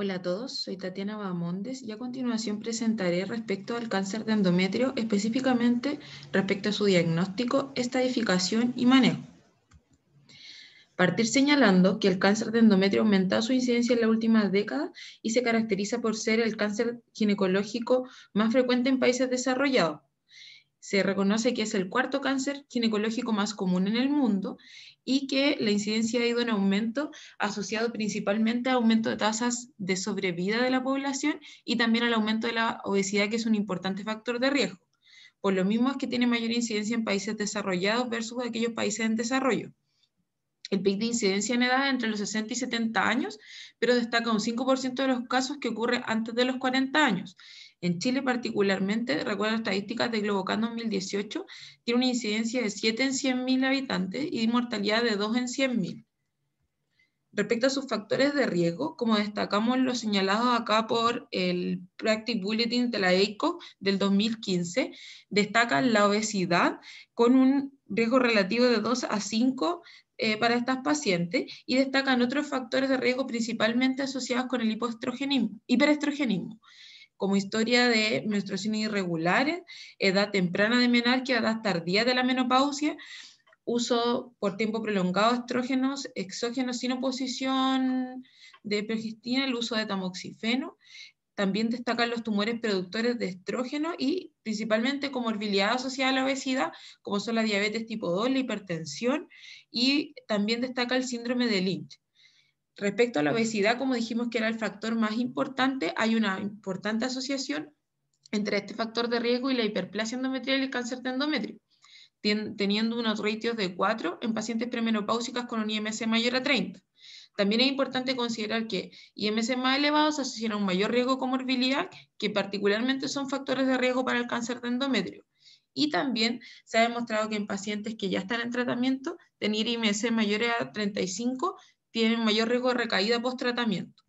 Hola a todos, soy Tatiana Bamondes y a continuación presentaré respecto al cáncer de endometrio, específicamente respecto a su diagnóstico, estadificación y manejo. Partir señalando que el cáncer de endometrio ha aumentado su incidencia en la última década y se caracteriza por ser el cáncer ginecológico más frecuente en países desarrollados, se reconoce que es el cuarto cáncer ginecológico más común en el mundo y que la incidencia ha ido en aumento, asociado principalmente a aumento de tasas de sobrevida de la población y también al aumento de la obesidad, que es un importante factor de riesgo. Por lo mismo es que tiene mayor incidencia en países desarrollados versus aquellos países en desarrollo. El pico de incidencia en edad entre los 60 y 70 años, pero destaca un 5% de los casos que ocurre antes de los 40 años en Chile particularmente, recuerdo estadísticas de Globocan 2018, tiene una incidencia de 7 en 100.000 habitantes y mortalidad de 2 en 100.000. Respecto a sus factores de riesgo, como destacamos los señalado acá por el Practice Bulletin de la EICO del 2015, destacan la obesidad con un riesgo relativo de 2 a 5 eh, para estas pacientes y destacan otros factores de riesgo principalmente asociados con el hiperestrogenismo como historia de menstruaciones irregulares, edad temprana de menarquia, edad tardía de la menopausia, uso por tiempo prolongado de estrógenos exógenos sin oposición de progestina, el uso de tamoxifeno. También destacan los tumores productores de estrógeno y principalmente comorbilidad asociada a la obesidad, como son la diabetes tipo 2, la hipertensión, y también destaca el síndrome de Lynch. Respecto a la obesidad, como dijimos que era el factor más importante, hay una importante asociación entre este factor de riesgo y la hiperplasia endometrial y el cáncer de endometrio, teniendo unos ratios de 4 en pacientes premenopáusicas con un IMC mayor a 30. También es importante considerar que IMC más elevados asocian a un mayor riesgo de comorbilidad, que particularmente son factores de riesgo para el cáncer de endometrio. Y también se ha demostrado que en pacientes que ya están en tratamiento, tener IMC mayores a 35 tienen mayor riesgo de recaída post-tratamiento.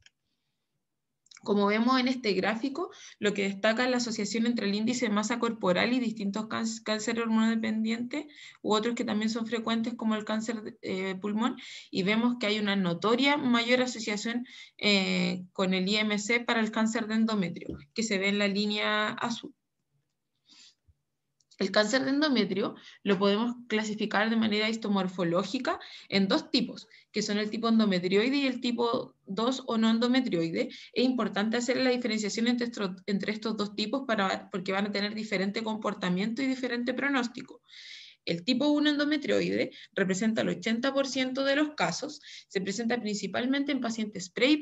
Como vemos en este gráfico, lo que destaca es la asociación entre el índice de masa corporal y distintos cánceres hormonodependientes u otros que también son frecuentes como el cáncer de eh, pulmón y vemos que hay una notoria mayor asociación eh, con el IMC para el cáncer de endometrio que se ve en la línea azul. El cáncer de endometrio lo podemos clasificar de manera histomorfológica en dos tipos, que son el tipo endometrioide y el tipo 2 o no endometrioide. Es importante hacer la diferenciación entre estos, dos tipos porque van a tener diferente comportamiento y diferente pronóstico. El tipo 1 endometrioide representa el 80% de los casos, se presenta principalmente en pacientes pre y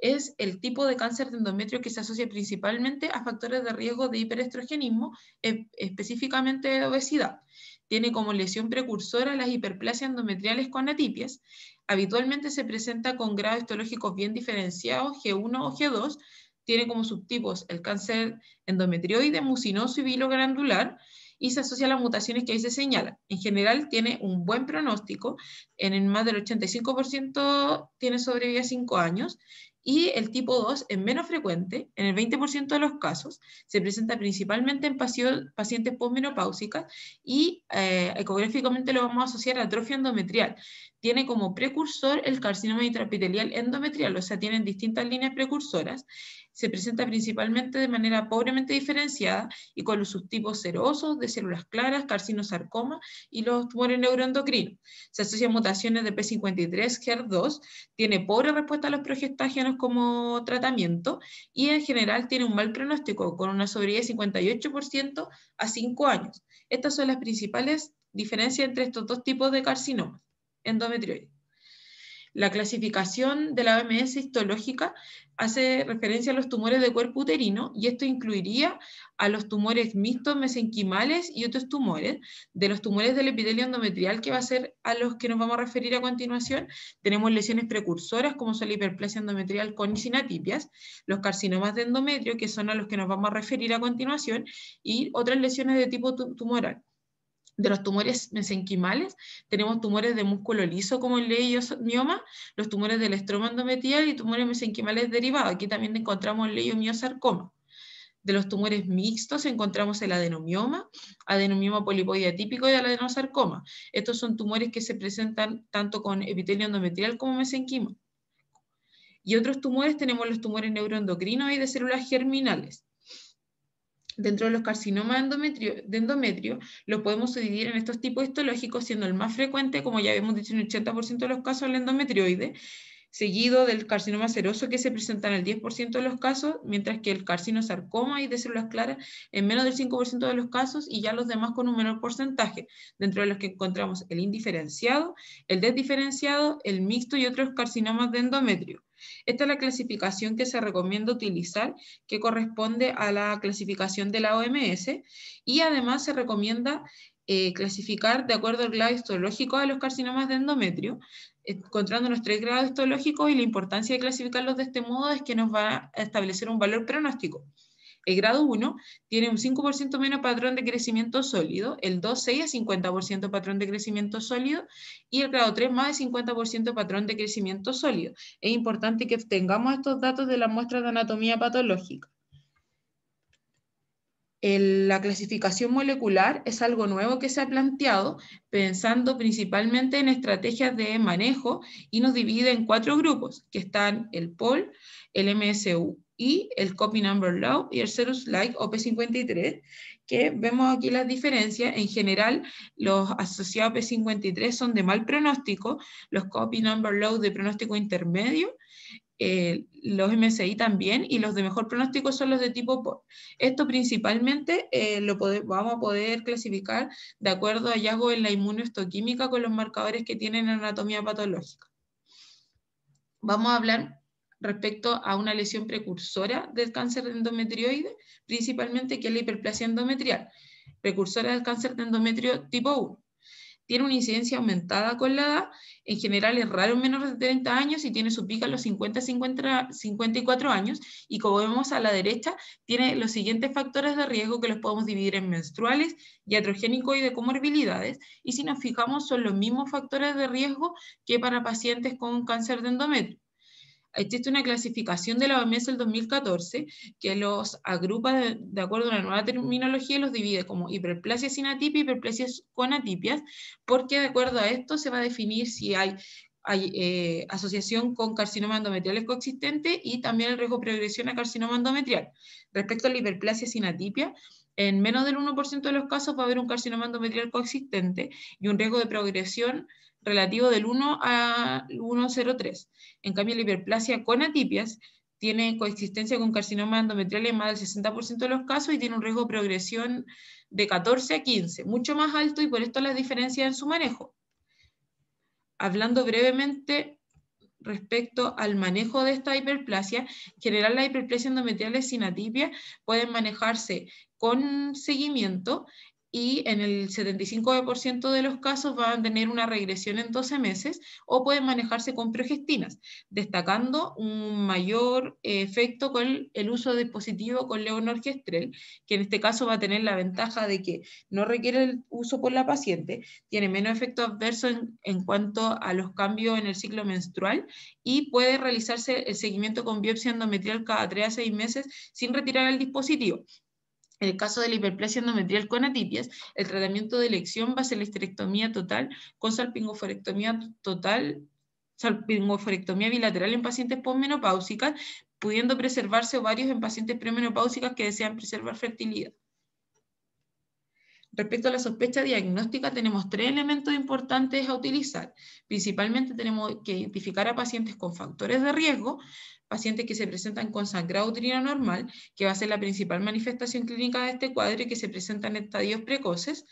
es el tipo de cáncer de endometrio que se asocia principalmente a factores de riesgo de hiperestrogenismo, e, específicamente de obesidad. Tiene como lesión precursora las hiperplasias endometriales con atipias. Habitualmente se presenta con grados histológicos bien diferenciados, G1 o G2. Tiene como subtipos el cáncer endometrioide, mucinoso y bilograndular y se asocia a las mutaciones que ahí se señalan. En general tiene un buen pronóstico, en más del 85% tiene sobrevida 5 años y el tipo 2 es menos frecuente, en el 20% de los casos, se presenta principalmente en pacientes postmenopáusicas y eh, ecográficamente lo vamos a asociar a atrofia endometrial tiene como precursor el carcinoma intraepitelial endometrial, o sea, tienen distintas líneas precursoras. Se presenta principalmente de manera pobremente diferenciada y con los subtipos serosos de células claras, carcinosarcoma y los tumores neuroendocrinos. Se asocian mutaciones de P53, GER2, tiene pobre respuesta a los progestágenos como tratamiento y en general tiene un mal pronóstico con una sobrevida de 58% a 5 años. Estas son las principales diferencias entre estos dos tipos de carcinomas endometrioides. La clasificación de la OMS histológica hace referencia a los tumores de cuerpo uterino y esto incluiría a los tumores mixtos, mesenquimales y otros tumores. De los tumores del epitelio endometrial, que va a ser a los que nos vamos a referir a continuación, tenemos lesiones precursoras como son la hiperplasia endometrial con y atipias, los carcinomas de endometrio, que son a los que nos vamos a referir a continuación, y otras lesiones de tipo tumoral de los tumores mesenquimales, tenemos tumores de músculo liso como el mioma, los tumores del estroma endometrial y tumores mesenquimales derivados. Aquí también encontramos el leiomiosarcoma. De los tumores mixtos encontramos el adenomioma, adenomioma atípico y el adenosarcoma. Estos son tumores que se presentan tanto con epitelio endometrial como mesenquima. Y otros tumores tenemos los tumores neuroendocrinos y de células germinales. Dentro de los carcinomas de endometrio, lo podemos dividir en estos tipos histológicos, siendo el más frecuente, como ya habíamos dicho, en el 80% de los casos, el endometrioide, seguido del carcinoma seroso que se presenta en el 10% de los casos, mientras que el carcinosarcoma y de células claras en menos del 5% de los casos y ya los demás con un menor porcentaje, dentro de los que encontramos el indiferenciado, el desdiferenciado, el mixto y otros carcinomas de endometrio. Esta es la clasificación que se recomienda utilizar, que corresponde a la clasificación de la OMS, y además se recomienda eh, clasificar de acuerdo al grado histológico de los carcinomas de endometrio, encontrando los tres grados histológicos y la importancia de clasificarlos de este modo es que nos va a establecer un valor pronóstico. El grado 1 tiene un 5% menos patrón de crecimiento sólido, el 2, 6 a 50% patrón de crecimiento sólido y el grado 3 más de 50% patrón de crecimiento sólido. Es importante que obtengamos estos datos de las muestras de anatomía patológica. la clasificación molecular es algo nuevo que se ha planteado pensando principalmente en estrategias de manejo y nos divide en cuatro grupos, que están el POL, el MSU, y el copy number low y el serus like OP53, que vemos aquí las diferencias. En general, los asociados OP53 son de mal pronóstico, los copy number low de pronóstico intermedio, eh, los MSI también, y los de mejor pronóstico son los de tipo POR. Esto principalmente eh, lo vamos a poder clasificar de acuerdo a hallazgos en la inmunohistoquímica con los marcadores que tienen anatomía patológica. Vamos a hablar respecto a una lesión precursora del cáncer de endometrioide, principalmente que es la hiperplasia endometrial, precursora del cáncer de endometrio tipo 1. Tiene una incidencia aumentada con la edad, en general es raro en menores de 30 años y tiene su pico a los 50, 54 años. Y como vemos a la derecha, tiene los siguientes factores de riesgo que los podemos dividir en menstruales, diatrogénico y de comorbilidades. Y si nos fijamos, son los mismos factores de riesgo que para pacientes con cáncer de endometrio existe una clasificación de la OMS del 2014 que los agrupa de, acuerdo a la nueva terminología y los divide como hiperplasia sin atipia y hiperplasia con atipias, porque de acuerdo a esto se va a definir si hay eh, asociación con carcinoma endometrial coexistente y también el riesgo de progresión a carcinoma endometrial. Respecto a la hiperplasia sin atipia, en menos del 1% de los casos va a haber un carcinoma endometrial coexistente y un riesgo de progresión relativo del 1 a 1,03. En cambio, la hiperplasia con atipias tiene coexistencia con carcinoma endometrial en más del 60% de los casos y tiene un riesgo de progresión de 14 a 15, mucho más alto y por esto las diferencias en su manejo. Hablando brevemente respecto al manejo de esta hiperplasia, en general la hiperplasia endometriales sin atipia pueden manejarse con seguimiento y en el 75% de los casos van a tener una regresión en 12 meses o pueden manejarse con progestinas, destacando un mayor eh, efecto con el uso de dispositivo con leonorgestrel, que en este caso va a tener la ventaja de que no requiere el uso por la paciente, tiene menos efecto adverso en, en cuanto a los cambios en el ciclo menstrual y puede realizarse el seguimiento con biopsia endometrial cada 3 a 6 meses sin retirar el dispositivo. En el caso de la hiperplasia endometrial con atipias, el tratamiento de elección va a ser la histerectomía total con salpingoforectomía total, salpingoforectomía bilateral en pacientes posmenopáusicas, pudiendo preservarse ovarios en pacientes premenopáusicas que desean preservar fertilidad. Respecto a la sospecha diagnóstica, tenemos tres elementos importantes a utilizar. Principalmente tenemos que identificar a pacientes con factores de riesgo, pacientes que se presentan con sangrado uterino normal, que va a ser la principal manifestación clínica de este cuadro y que se presentan en estadios precoces,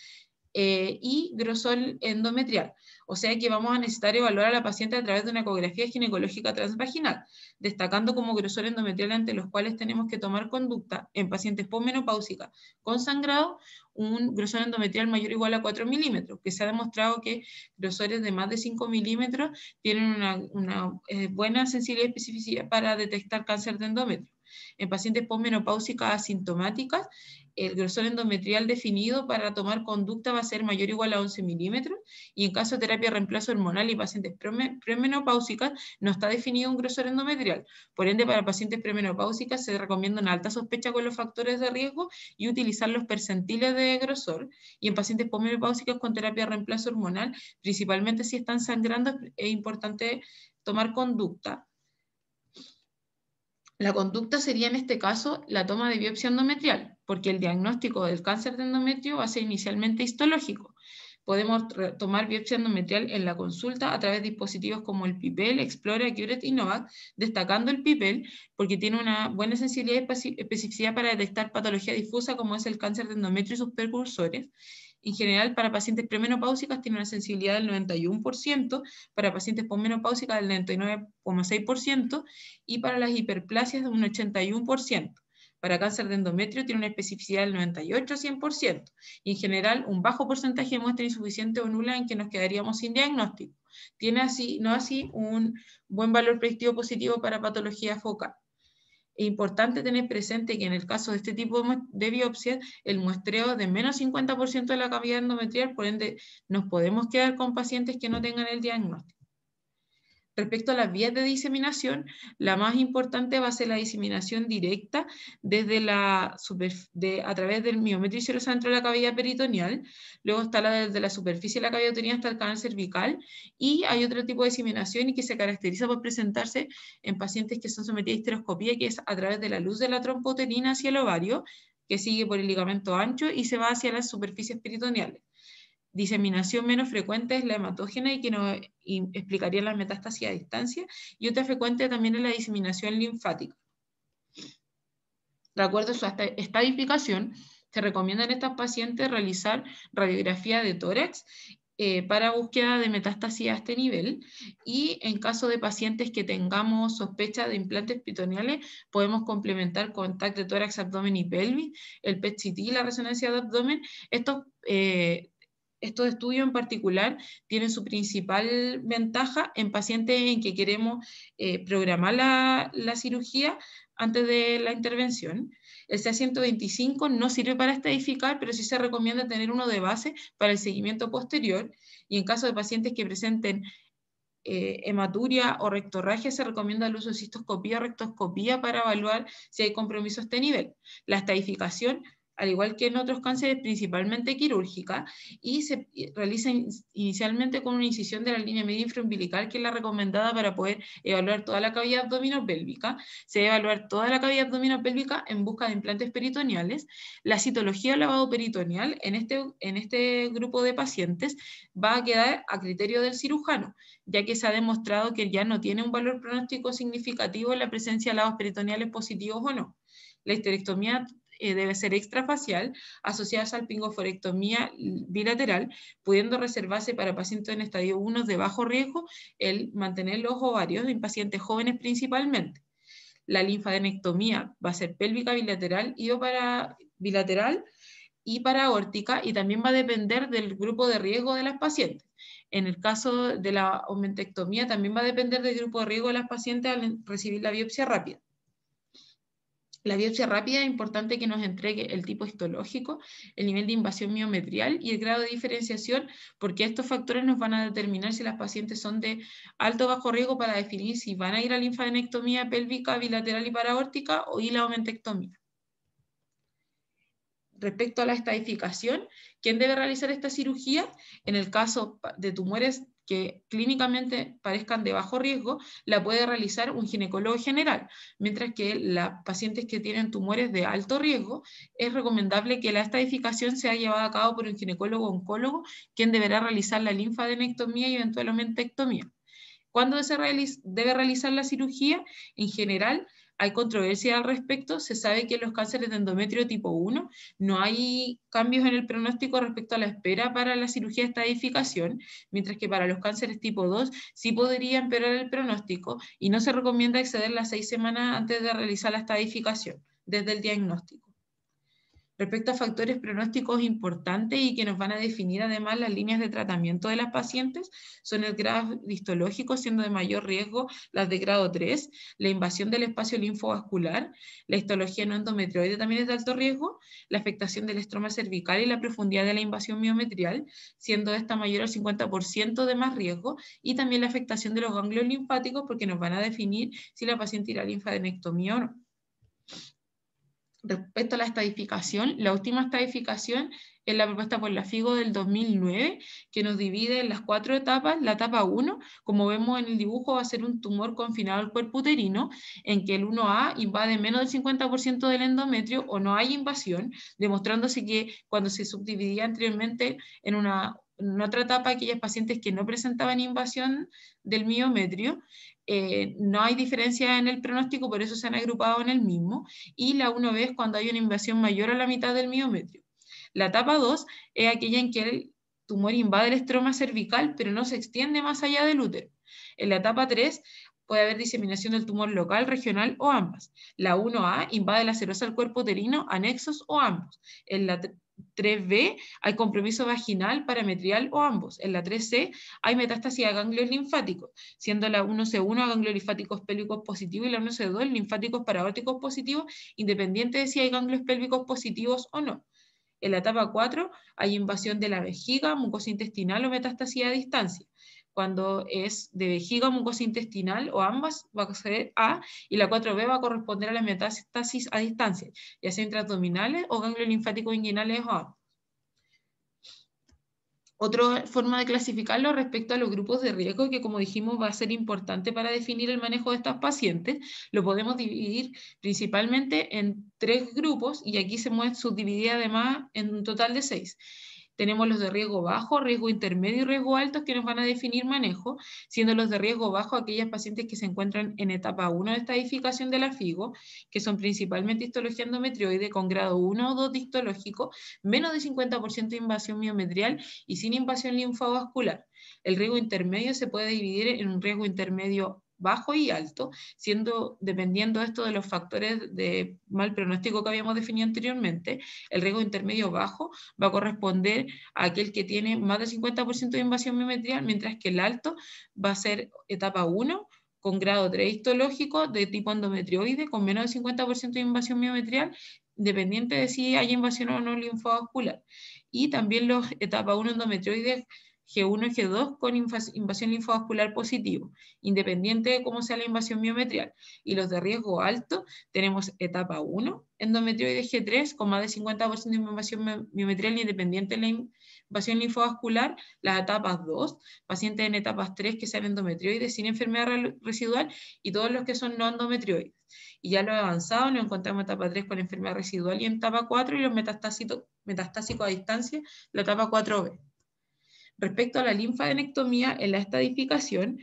eh, y grosor endometrial. O sea que vamos a necesitar evaluar a la paciente a través de una ecografía ginecológica transvaginal, destacando como grosor endometrial ante los cuales tenemos que tomar conducta en pacientes postmenopáusicas con sangrado, un grosor endometrial mayor o igual a 4 milímetros, que se ha demostrado que grosores de más de 5 milímetros tienen una, eh, buena sensibilidad y especificidad para detectar cáncer de endometrio en pacientes posmenopáusicas asintomáticas, el grosor endometrial definido para tomar conducta va a ser mayor o igual a 11 milímetros y en caso de terapia de reemplazo hormonal y pacientes premenopáusicas no está definido un grosor endometrial. Por ende, para pacientes premenopáusicas se recomienda una alta sospecha con los factores de riesgo y utilizar los percentiles de grosor. Y en pacientes posmenopáusicas con terapia de reemplazo hormonal, principalmente si están sangrando, es importante tomar conducta. La conducta sería en este caso la toma de biopsia endometrial, porque el diagnóstico del cáncer de endometrio va a ser inicialmente histológico. Podemos tomar biopsia endometrial en la consulta a través de dispositivos como el PIPEL, Explora, Curet y Novak, destacando el PIPEL porque tiene una buena sensibilidad y especificidad para detectar patología difusa como es el cáncer de endometrio y sus precursores. En general, para pacientes premenopáusicas tiene una sensibilidad del 91%, para pacientes posmenopáusicas del 99,6% y para las hiperplasias de un 81%. Para cáncer de endometrio tiene una especificidad del 98-100% en general un bajo porcentaje de muestra insuficiente o nula en que nos quedaríamos sin diagnóstico. Tiene así, no así, un buen valor predictivo positivo para patología focal es importante tener presente que en el caso de este tipo de biopsia, el muestreo de menos 50% de la cavidad endometrial, por ende, nos podemos quedar con pacientes que no tengan el diagnóstico. Respecto a las vías de diseminación, la más importante va a ser la diseminación directa desde la a través del miometrio centro de la cavidad peritoneal, luego está la desde la superficie de la cavidad peritoneal hasta el canal cervical, y hay otro tipo de diseminación y que se caracteriza por presentarse en pacientes que son sometidos a histeroscopía, que es a través de la luz de la trompoterina hacia el ovario, que sigue por el ligamento ancho y se va hacia las superficies peritoneales diseminación menos frecuente es la hematógena y que nos explicaría la metástasis a distancia, y otra frecuente también es la diseminación linfática. De acuerdo a su estadificación, se recomienda en estas pacientes realizar radiografía de tórax eh, para búsqueda de metástasis a este nivel y en caso de pacientes que tengamos sospecha de implantes pitoneales, podemos complementar con TAC de tórax, abdomen y pelvis, el PET-CT y la resonancia de abdomen. Estos eh, estos estudios en particular tienen su principal ventaja en pacientes en que queremos eh, programar la, cirugía antes de la intervención. El CA125 no sirve para estadificar, pero sí se recomienda tener uno de base para el seguimiento posterior y en caso de pacientes que presenten eh, hematuria o rectorragia, se recomienda el uso de cistoscopía o rectoscopía para evaluar si hay compromiso a este nivel. La estadificación al igual que en otros cánceres, principalmente quirúrgica, y se realiza inicialmente con una incisión de la línea media infraumbilical, que es la recomendada para poder evaluar toda la cavidad abdominopélvica. Se debe evaluar toda la cavidad abdominopélvica en busca de implantes peritoneales. La citología lavado peritoneal en este, en este grupo de pacientes va a quedar a criterio del cirujano, ya que se ha demostrado que ya no tiene un valor pronóstico significativo la presencia de lavados peritoneales positivos o no. La histerectomía eh, debe ser extrafacial, asociadas al pingoforectomía bilateral, pudiendo reservarse para pacientes en estadio 1 de bajo riesgo el mantener los ovarios en pacientes jóvenes principalmente. La linfadenectomía va a ser pélvica bilateral y o para bilateral y para aórtica y también va a depender del grupo de riesgo de las pacientes. En el caso de la omentectomía también va a depender del grupo de riesgo de las pacientes al recibir la biopsia rápida. La biopsia rápida es importante que nos entregue el tipo histológico, el nivel de invasión miometrial y el grado de diferenciación, porque estos factores nos van a determinar si las pacientes son de alto o bajo riesgo para definir si van a ir a linfadenectomía pélvica bilateral y paraórtica o omentectomía. respecto a la estadificación, ¿quién debe realizar esta cirugía? En el caso de tumores que clínicamente parezcan de bajo riesgo, la puede realizar un ginecólogo general, mientras que las pacientes que tienen tumores de alto riesgo, es recomendable que la estadificación sea llevada a cabo por un ginecólogo oncólogo, quien deberá realizar la linfadenectomía y eventualmente ectomía. ¿Cuándo debe realizar la cirugía? En general, hay controversia al respecto, se sabe que en los cánceres de endometrio tipo 1 no hay cambios en el pronóstico respecto a la espera para la cirugía de estadificación, mientras que para los cánceres tipo 2 sí podría empeorar el pronóstico y no se recomienda exceder las seis semanas antes de realizar la estadificación desde el diagnóstico respecto a factores pronósticos importantes y que nos van a definir además las líneas de tratamiento de las pacientes, son el grado histológico, siendo de mayor riesgo las de grado 3, la invasión del espacio linfovascular, la histología no endometrioide también es de alto riesgo, la afectación del estroma cervical y la profundidad de la invasión miometrial, siendo de esta mayor al 50% de más riesgo, y también la afectación de los ganglios linfáticos porque nos van a definir si la paciente irá a linfadenectomía o no respecto a la estadificación, la última estadificación es la propuesta por la FIGO del 2009, que nos divide en las cuatro etapas. La etapa 1, como vemos en el dibujo, va a ser un tumor confinado al cuerpo uterino, en que el 1A invade menos del 50% del endometrio o no hay invasión, demostrándose que cuando se subdividía anteriormente en una en otra etapa aquellas pacientes que no presentaban invasión del miometrio. Eh, no hay diferencia en el pronóstico, por eso se han agrupado en el mismo. Y la 1B es cuando hay una invasión mayor a la mitad del miometrio. La etapa 2 es aquella en que el tumor invade el estroma cervical, pero no se extiende más allá del útero. En la etapa 3 puede haber diseminación del tumor local, regional o ambas. La 1A invade la serosa al cuerpo uterino, anexos o ambos. En la 3B hay compromiso vaginal, parametrial o ambos. En la 3C hay metástasis a ganglios linfáticos, siendo la 1C1 a ganglios linfáticos pélvicos positivos y la 1C2 linfáticos paraóticos positivos, independiente de si hay ganglios pélvicos positivos o no. En la etapa 4 hay invasión de la vejiga, mucosa intestinal o metástasis a distancia cuando es de vejiga mucosa intestinal o ambas va a ser A y la 4B va a corresponder a las metástasis a distancia, ya sea intraabdominales o ganglio linfático inguinales o A. Otra forma de clasificarlo respecto a los grupos de riesgo, que como dijimos va a ser importante para definir el manejo de estas pacientes, lo podemos dividir principalmente en tres grupos y aquí se subdividida además en un total de seis. Tenemos los de riesgo bajo, riesgo intermedio y riesgo alto que nos van a definir manejo, siendo los de riesgo bajo aquellas pacientes que se encuentran en etapa 1 de estadificación de la FIGO, que son principalmente histología endometrioide con grado 1 o 2 histológico, menos de 50% de invasión miometrial y sin invasión linfovascular. El riesgo intermedio se puede dividir en un riesgo intermedio bajo y alto, siendo, dependiendo esto de los factores de mal pronóstico que habíamos definido anteriormente, el riesgo intermedio bajo va a corresponder a aquel que tiene más del 50% de invasión mimetrial, mientras que el alto va a ser etapa 1, con grado 3 histológico de tipo endometrioide, con menos del 50% de invasión miometrial, dependiente de si hay invasión o no linfovascular. Y también los etapa 1 endometrioides G1 y G2 con invasión linfovascular positivo, independiente de cómo sea la invasión biometrial Y los de riesgo alto tenemos etapa 1, endometrioides G3 con más de 50% de invasión miometrial independiente de la invasión linfovascular, las etapas 2, pacientes en etapas 3 que sean endometrioides sin enfermedad residual y todos los que son no endometrioides. Y ya lo avanzado, nos encontramos etapa 3 con enfermedad residual y en etapa 4 y los metastásicos a distancia, la etapa 4B. Respecto a la linfadenectomía, en la estadificación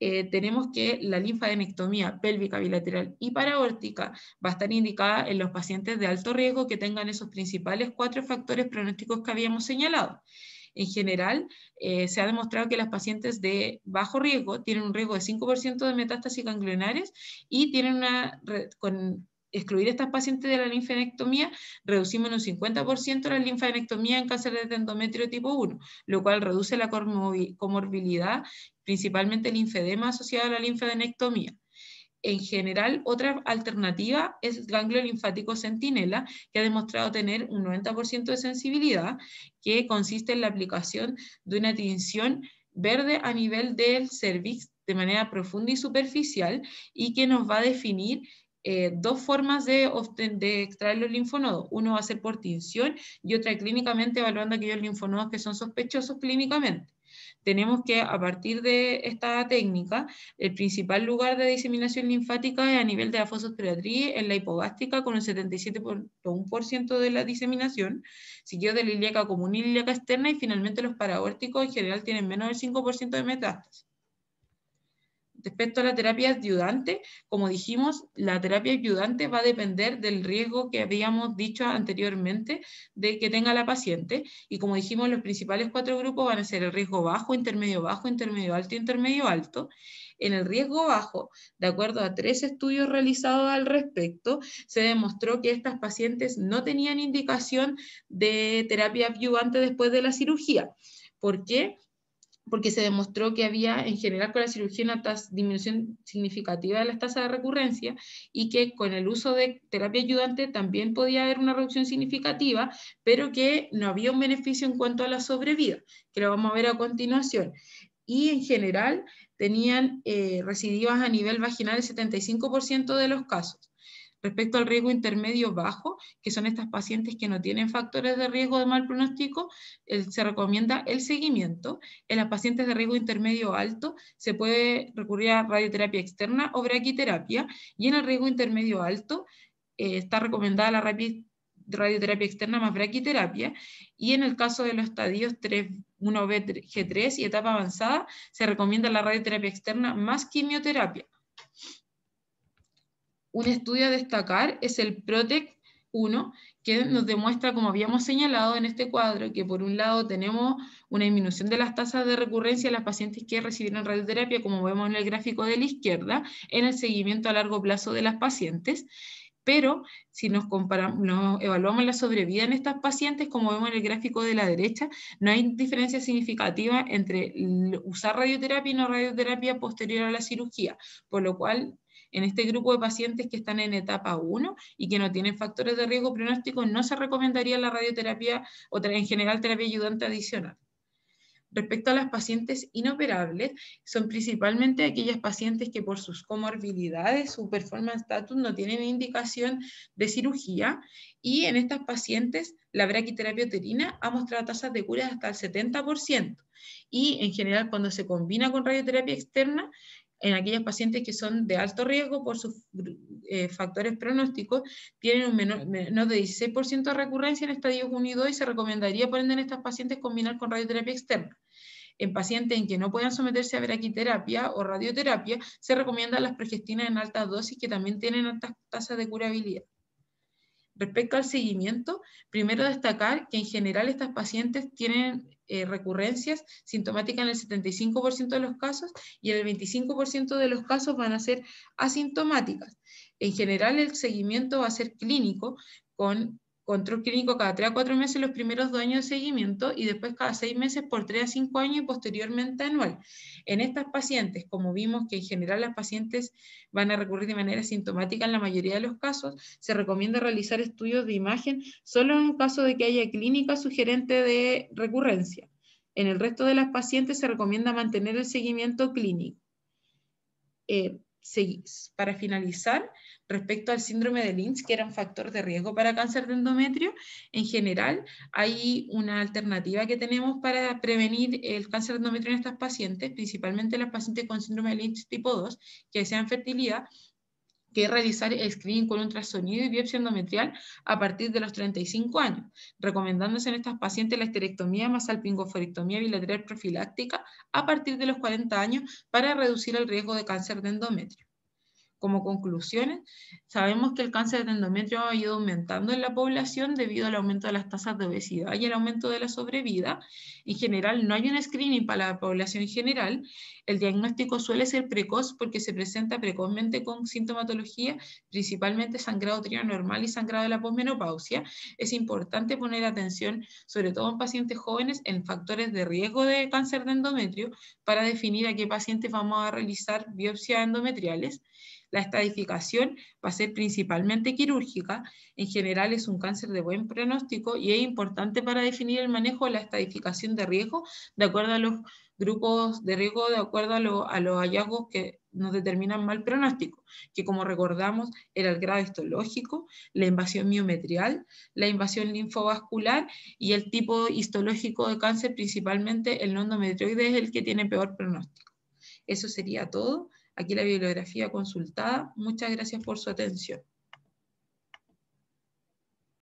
eh, tenemos que la linfadenectomía pélvica bilateral y paraórtica va a estar indicada en los pacientes de alto riesgo que tengan esos principales cuatro factores pronósticos que habíamos señalado. En general, eh, se ha demostrado que las pacientes de bajo riesgo tienen un riesgo de 5% de metástasis ganglionares y tienen una, con, excluir a estas pacientes de la linfadenectomía reducimos en un 50% la linfadenectomía en cáncer de endometrio tipo 1, lo cual reduce la comorbilidad, principalmente el linfedema asociado a la linfadenectomía. En general, otra alternativa es el ganglio linfático centinela, que ha demostrado tener un 90% de sensibilidad, que consiste en la aplicación de una tinción verde a nivel del cervix de manera profunda y superficial y que nos va a definir eh, dos formas de, de extraer los linfonodos. Uno va a ser por tinción y otra clínicamente evaluando aquellos linfonodos que son sospechosos clínicamente. Tenemos que a partir de esta técnica, el principal lugar de diseminación linfática es a nivel de la fosfoperiatría en la hipogástica, con el 77.1% de la diseminación, siguió de la ilíaca común y ilíaca externa y finalmente los paraórticos en general tienen menos del 5% de metástasis. Respecto a la terapia ayudante, como dijimos, la terapia ayudante va a depender del riesgo que habíamos dicho anteriormente de que tenga la paciente. Y como dijimos, los principales cuatro grupos van a ser el riesgo bajo, intermedio bajo, intermedio alto, intermedio alto. En el riesgo bajo, de acuerdo a tres estudios realizados al respecto, se demostró que estas pacientes no tenían indicación de terapia ayudante después de la cirugía. ¿Por qué? porque se demostró que había en general con la cirugía una disminución significativa de las tasas de recurrencia y que con el uso de terapia ayudante también podía haber una reducción significativa, pero que no había un beneficio en cuanto a la sobrevida, que lo vamos a ver a continuación. Y en general tenían eh, recidivas a nivel vaginal el 75% de los casos. Respecto al riesgo intermedio bajo, que son estas pacientes que no tienen factores de riesgo de mal pronóstico, se recomienda el seguimiento. En las pacientes de riesgo intermedio alto se puede recurrir a radioterapia externa o braquiterapia y en el riesgo intermedio alto eh, está recomendada la radioterapia externa más braquiterapia y en el caso de los estadios 3, 1B, G3 y etapa avanzada se recomienda la radioterapia externa más quimioterapia un estudio a destacar es el PROTEC 1, que nos demuestra, como habíamos señalado en este cuadro, que por un lado tenemos una disminución de las tasas de recurrencia en las pacientes que recibieron radioterapia, como vemos en el gráfico de la izquierda, en el seguimiento a largo plazo de las pacientes, pero si nos, comparamos, evaluamos la sobrevida en estas pacientes, como vemos en el gráfico de la derecha, no hay diferencia significativa entre usar radioterapia y no radioterapia posterior a la cirugía, por lo cual en este grupo de pacientes que están en etapa 1 y que no tienen factores de riesgo pronóstico, no se recomendaría la radioterapia o en general terapia ayudante adicional. Respecto a las pacientes inoperables, son principalmente aquellas pacientes que por sus comorbilidades, su performance status, no tienen indicación de cirugía y en estas pacientes la braquiterapia uterina ha mostrado tasas de cura hasta el 70% y en general cuando se combina con radioterapia externa en aquellos pacientes que son de alto riesgo por sus eh, factores pronósticos, tienen un menor, menos de 16% de recurrencia en estadios 1 y 2 y se recomendaría, poner en estas pacientes combinar con radioterapia externa. En pacientes en que no puedan someterse a veraquiterapia o radioterapia, se recomienda las progestinas en alta dosis que también tienen altas tasas de curabilidad. Respecto al seguimiento, primero destacar que en general estas pacientes tienen eh, recurrencias sintomáticas en el 75% de los casos y en el 25% de los casos van a ser asintomáticas. En general el seguimiento va a ser clínico con control clínico cada 3 a 4 meses los primeros dos años de seguimiento y después cada 6 meses por 3 a 5 años y posteriormente anual. En estas pacientes, como vimos que en general las pacientes van a recurrir de manera sintomática en la mayoría de los casos, se recomienda realizar estudios de imagen solo en caso de que haya clínica sugerente de recurrencia. En el resto de las pacientes se recomienda mantener el seguimiento clínico. Eh, para finalizar, respecto al síndrome de Lynch, que era un factor de riesgo para cáncer de endometrio, en general hay una alternativa que tenemos para prevenir el cáncer de endometrio en estas pacientes, principalmente las pacientes con síndrome de Lynch tipo 2, que desean fertilidad, que es realizar screening con ultrasonido y biopsia endometrial a partir de los 35 años, recomendándose en estas pacientes la esterectomía más salpingoforectomía bilateral profiláctica a partir de los 40 años para reducir el riesgo de cáncer de endometrio. Como conclusiones, sabemos que el cáncer de endometrio ha ido aumentando en la población debido al aumento de las tasas de obesidad y el aumento de la sobrevida. En general, no hay un screening para la población en general. El diagnóstico suele ser precoz porque se presenta precozmente con sintomatología, principalmente sangrado uterino y sangrado de la posmenopausia. Es importante poner atención, sobre todo en pacientes jóvenes, en factores de riesgo de cáncer de endometrio para definir a qué pacientes vamos a realizar biopsias endometriales. La estadificación va a ser principalmente quirúrgica, en general es un cáncer de buen pronóstico y es importante para definir el manejo de la estadificación de riesgo de acuerdo a los grupos de riesgo, de acuerdo a, los hallazgos que nos determinan mal pronóstico, que como recordamos era el grado histológico, la invasión miometrial, la invasión linfovascular y el tipo histológico de cáncer, principalmente el endometrioide es el que tiene peor pronóstico. Eso sería todo aquí la bibliografía consultada. Muchas gracias por su atención.